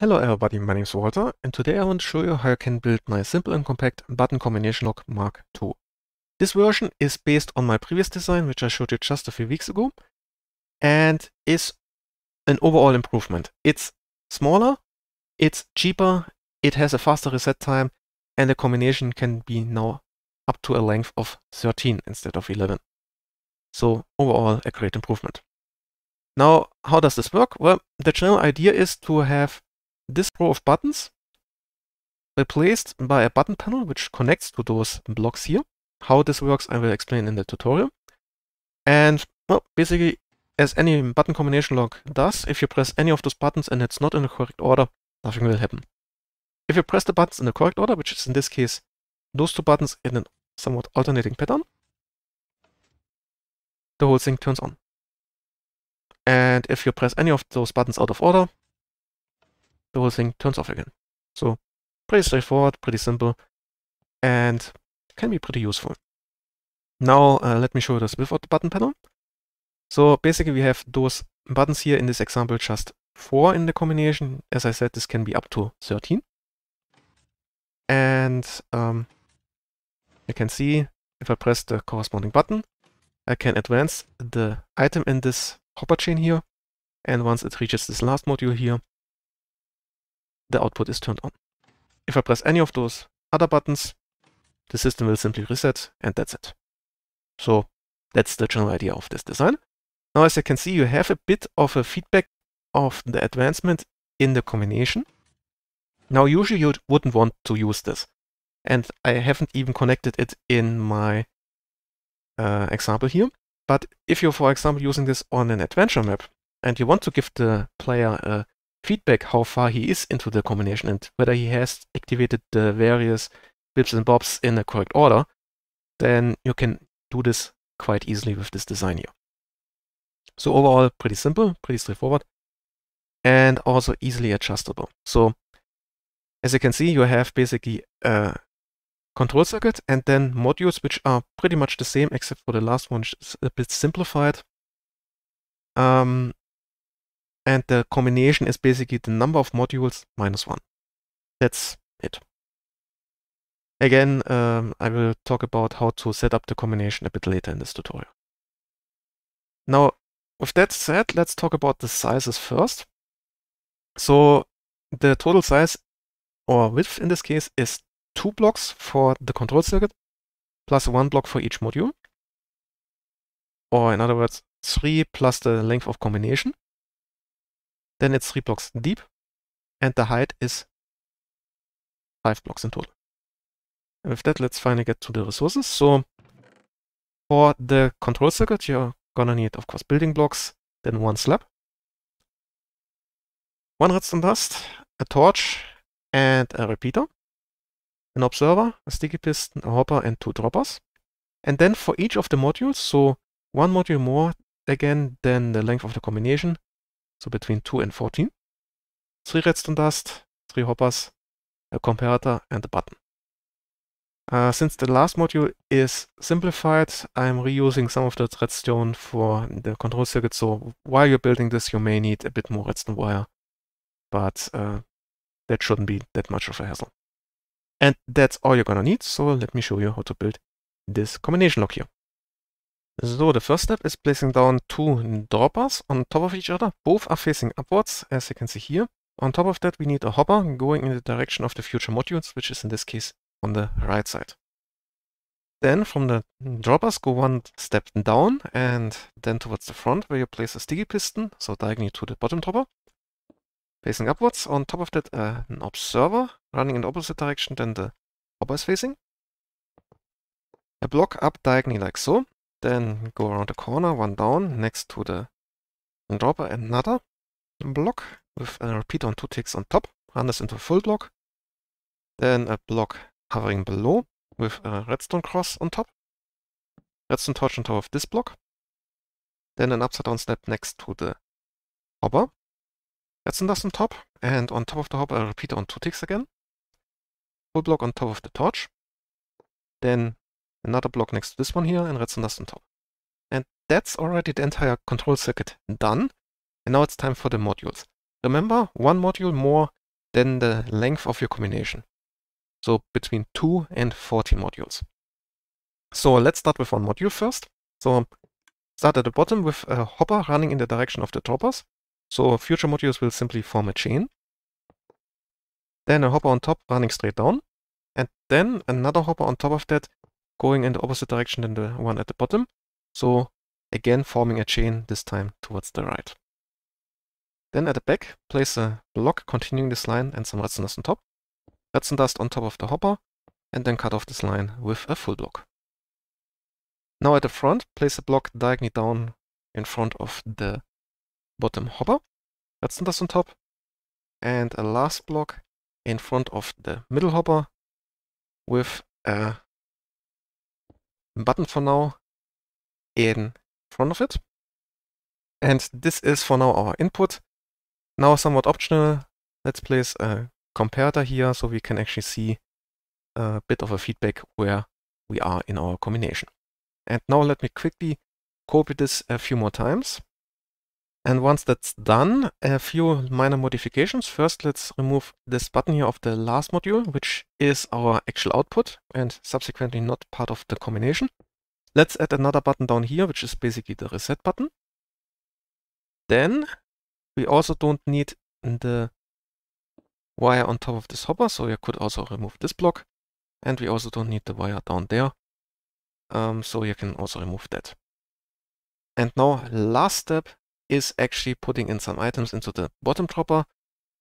Hello everybody, my name is Walter and today I want to show you how I can build my simple and compact button combination lock Mark II. This version is based on my previous design which I showed you just a few weeks ago and is an overall improvement. It's smaller, it's cheaper, it has a faster reset time and the combination can be now up to a length of 13 instead of 11. So overall a great improvement. Now how does this work? Well, the general idea is to have this row of buttons replaced by a button panel which connects to those blocks here. How this works I will explain in the tutorial. And well, basically as any button combination lock does, if you press any of those buttons and it's not in the correct order, nothing will happen. If you press the buttons in the correct order, which is in this case those two buttons in a somewhat alternating pattern, the whole thing turns on. And if you press any of those buttons out of order, the whole thing turns off again. So pretty straightforward, pretty simple, and can be pretty useful. Now uh, let me show you this without the button panel. So basically we have those buttons here in this example, just four in the combination. As I said, this can be up to 13. And um, you can see if I press the corresponding button, I can advance the item in this hopper chain here. And once it reaches this last module here, the output is turned on. If I press any of those other buttons, the system will simply reset and that's it. So that's the general idea of this design. Now, as you can see, you have a bit of a feedback of the advancement in the combination. Now, usually you wouldn't want to use this. And I haven't even connected it in my uh, example here. But if you're, for example, using this on an adventure map and you want to give the player a feedback how far he is into the combination and whether he has activated the various bips and bobs in the correct order, then you can do this quite easily with this design here. So overall, pretty simple, pretty straightforward, and also easily adjustable. So as you can see, you have basically a control circuit and then modules, which are pretty much the same, except for the last one, which is a bit simplified. Um, and the combination is basically the number of modules minus 1. That's it. Again, um, I will talk about how to set up the combination a bit later in this tutorial. Now, with that said, let's talk about the sizes first. So the total size, or width in this case, is two blocks for the control circuit, plus one block for each module. Or in other words, three plus the length of combination then it's three blocks deep, and the height is five blocks in total. And with that, let's finally get to the resources. So for the control circuit, you're gonna need, of course, building blocks, then one slab, one redstone dust, a torch, and a repeater, an observer, a sticky piston, a hopper, and two droppers. And then for each of the modules, so one module more again than the length of the combination, so between 2 and 14. Three redstone dust, three hoppers, a comparator, and a button. Uh, since the last module is simplified, I'm reusing some of the redstone for the control circuit, so while you're building this, you may need a bit more redstone wire, but uh, that shouldn't be that much of a hassle. And that's all you're gonna need, so let me show you how to build this combination lock here. So, the first step is placing down two droppers on top of each other. Both are facing upwards, as you can see here. On top of that, we need a hopper going in the direction of the future modules, which is in this case on the right side. Then from the droppers, go one step down and then towards the front where you place a sticky piston, so diagonally to the bottom dropper. Facing upwards, on top of that uh, an observer running in the opposite direction than the hopper is facing. A block up diagonally like so, then go around the corner, one down, next to the dropper, another block with a repeat on two ticks on top, this into a full block, then a block hovering below with a redstone cross on top, redstone torch on top of this block, then an upside down snap next to the hopper, redstone dust on top, and on top of the hopper a repeater on two ticks again, full block on top of the torch, then another block next to this one here, and redstone dust on top. And that's already the entire control circuit done. And now it's time for the modules. Remember, one module more than the length of your combination. So between 2 and 40 modules. So let's start with one module first. So start at the bottom with a hopper running in the direction of the droppers. So future modules will simply form a chain. Then a hopper on top running straight down. And then another hopper on top of that going in the opposite direction than the one at the bottom. So again forming a chain, this time towards the right. Then at the back, place a block continuing this line and some resin dust on top. Resin dust on top of the hopper, and then cut off this line with a full block. Now at the front, place a block diagonally down in front of the bottom hopper. redstone dust on top, and a last block in front of the middle hopper with a button for now in front of it. And this is for now our input. Now somewhat optional, let's place a comparator here so we can actually see a bit of a feedback where we are in our combination. And now let me quickly copy this a few more times. And once that's done, a few minor modifications. First, let's remove this button here of the last module, which is our actual output and subsequently not part of the combination. Let's add another button down here, which is basically the reset button. Then we also don't need the wire on top of this hopper, so you could also remove this block. And we also don't need the wire down there, um, so you can also remove that. And now last step, is actually putting in some items into the bottom dropper.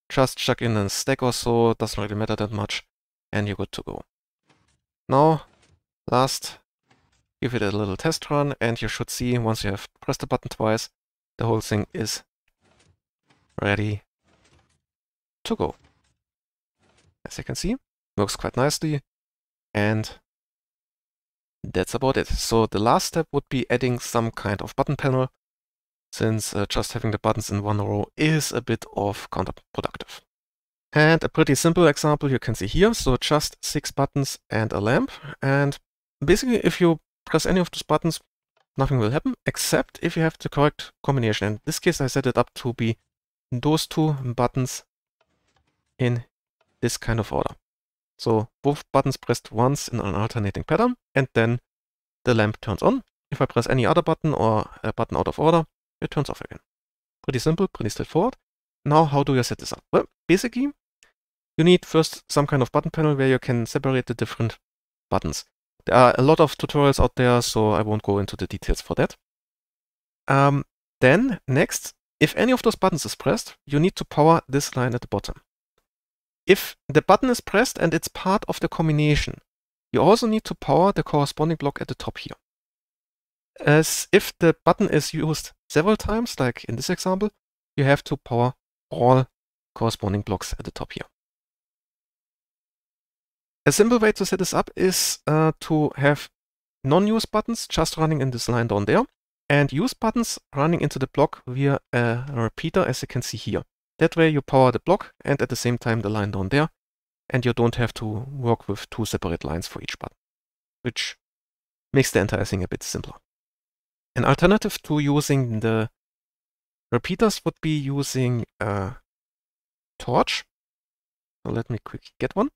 Just chuck in a stack or so, doesn't really matter that much, and you're good to go. Now, last, give it a little test run, and you should see, once you have pressed the button twice, the whole thing is ready to go. As you can see, works quite nicely, and that's about it. So the last step would be adding some kind of button panel since uh, just having the buttons in one row is a bit of counterproductive. And a pretty simple example you can see here, so just six buttons and a lamp. And basically if you press any of those buttons, nothing will happen, except if you have the correct combination. In this case I set it up to be those two buttons in this kind of order. So both buttons pressed once in an alternating pattern, and then the lamp turns on. If I press any other button or a button out of order, it turns off again. Pretty simple, pretty straightforward. Now, how do you set this up? Well, basically, you need first some kind of button panel where you can separate the different buttons. There are a lot of tutorials out there, so I won't go into the details for that. Um, then, next, if any of those buttons is pressed, you need to power this line at the bottom. If the button is pressed and it's part of the combination, you also need to power the corresponding block at the top here as if the button is used several times, like in this example, you have to power all corresponding blocks at the top here. A simple way to set this up is uh, to have non-use buttons just running in this line down there and use buttons running into the block via a repeater as you can see here. That way you power the block and at the same time the line down there and you don't have to work with two separate lines for each button, which makes the entire thing a bit simpler. An alternative to using the repeaters would be using a torch. So let me quickly get one.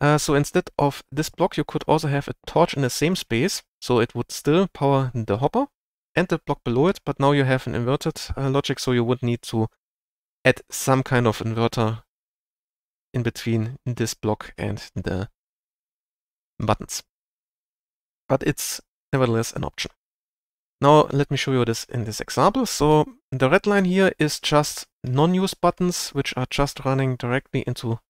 Uh, so instead of this block, you could also have a torch in the same space, so it would still power the hopper and the block below it, but now you have an inverted uh, logic, so you would need to add some kind of inverter in between this block and the buttons. But it's nevertheless an option. Now let me show you this in this example. So the red line here is just non-use buttons, which are just running directly into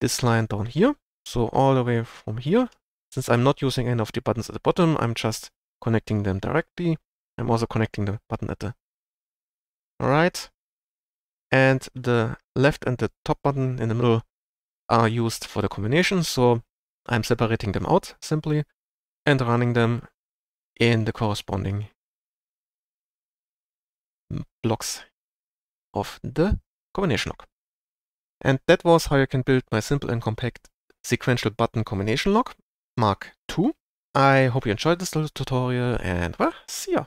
this line down here. So all the way from here. Since I'm not using any of the buttons at the bottom, I'm just connecting them directly. I'm also connecting the button at the right. And the left and the top button in the middle are used for the combination. So I'm separating them out simply and running them in the corresponding blocks of the combination lock. And that was how you can build my simple and compact sequential button combination lock, Mark II. I hope you enjoyed this little tutorial and well, see ya!